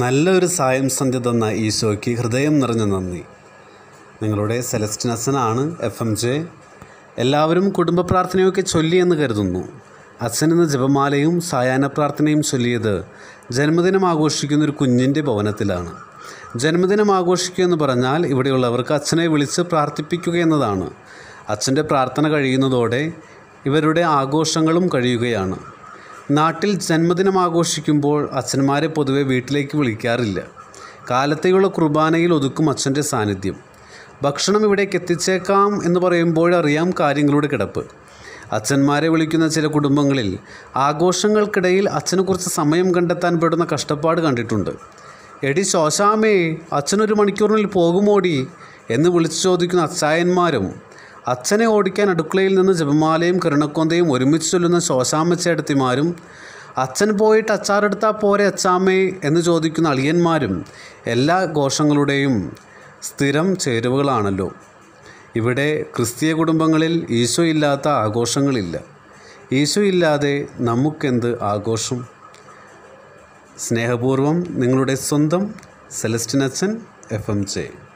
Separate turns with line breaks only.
നല്ലൊരു സായം സന്ധ്യ തന്ന ഈശോയ്ക്ക് ഹൃദയം നിറഞ്ഞ നന്ദി നിങ്ങളുടെ സെലസ്റ്റിനസനാണ് എഫ് എം ജെ എല്ലാവരും കുടുംബ പ്രാർത്ഥനയൊക്കെ ചൊല്ലിയെന്ന് കരുതുന്നു അച്ഛൻ എന്ന ജപമാലയും സായാഹ്ന പ്രാർത്ഥനയും ചൊല്ലിയത് ജന്മദിനം ആഘോഷിക്കുന്ന ഒരു കുഞ്ഞിൻ്റെ ഭവനത്തിലാണ് ജന്മദിനം ആഘോഷിക്കുക എന്ന് പറഞ്ഞാൽ ഇവിടെയുള്ളവർക്ക് അച്ഛനെ വിളിച്ച് പ്രാർത്ഥിപ്പിക്കുക എന്നതാണ് അച്ഛൻ്റെ പ്രാർത്ഥന കഴിയുന്നതോടെ ഇവരുടെ ആഘോഷങ്ങളും കഴിയുകയാണ് നാട്ടിൽ ജന്മദിനം ആഘോഷിക്കുമ്പോൾ അച്ഛന്മാരെ പൊതുവെ വീട്ടിലേക്ക് വിളിക്കാറില്ല കാലത്തെയുള്ള കുർബാനയിൽ ഒതുക്കും അച്ഛൻ്റെ സാന്നിധ്യം ഭക്ഷണം ഇവിടേക്ക് എത്തിച്ചേക്കാം എന്ന് പറയുമ്പോഴറിയാം കാര്യങ്ങളുടെ കിടപ്പ് അച്ഛന്മാരെ വിളിക്കുന്ന ചില കുടുംബങ്ങളിൽ ആഘോഷങ്ങൾക്കിടയിൽ അച്ഛന് കുറച്ച് സമയം കണ്ടെത്താൻ പെടുന്ന കഷ്ടപ്പാട് കണ്ടിട്ടുണ്ട് എടി ശോശാമേ അച്ഛനൊരു മണിക്കൂറിനുള്ളിൽ പോകുമോടി എന്ന് വിളിച്ചു ചോദിക്കുന്ന അച്ചായന്മാരും അച്ഛനെ ഓടിക്കാൻ അടുക്കളയിൽ നിന്ന് ജപമാലയും കിരണക്കൊന്തയും ഒരുമിച്ച് ചൊല്ലുന്ന ശോശാമ്മച്ചേടത്തിമാരും അച്ഛൻ പോയിട്ട് അച്ചാറെടുത്താൽ പോരെ അച്ചാമ്മേ എന്ന് ചോദിക്കുന്ന അളിയന്മാരും എല്ലാ ഘോഷങ്ങളുടെയും സ്ഥിരം ചേരുവകളാണല്ലോ ഇവിടെ ക്രിസ്തീയ കുടുംബങ്ങളിൽ ഈശോ ഇല്ലാത്ത ആഘോഷങ്ങളില്ല ഈശോ ഇല്ലാതെ നമുക്കെന്ത് ആഘോഷം സ്നേഹപൂർവം നിങ്ങളുടെ സ്വന്തം സെലസ്റ്റിനച്ഛൻ എഫ് എം ജെ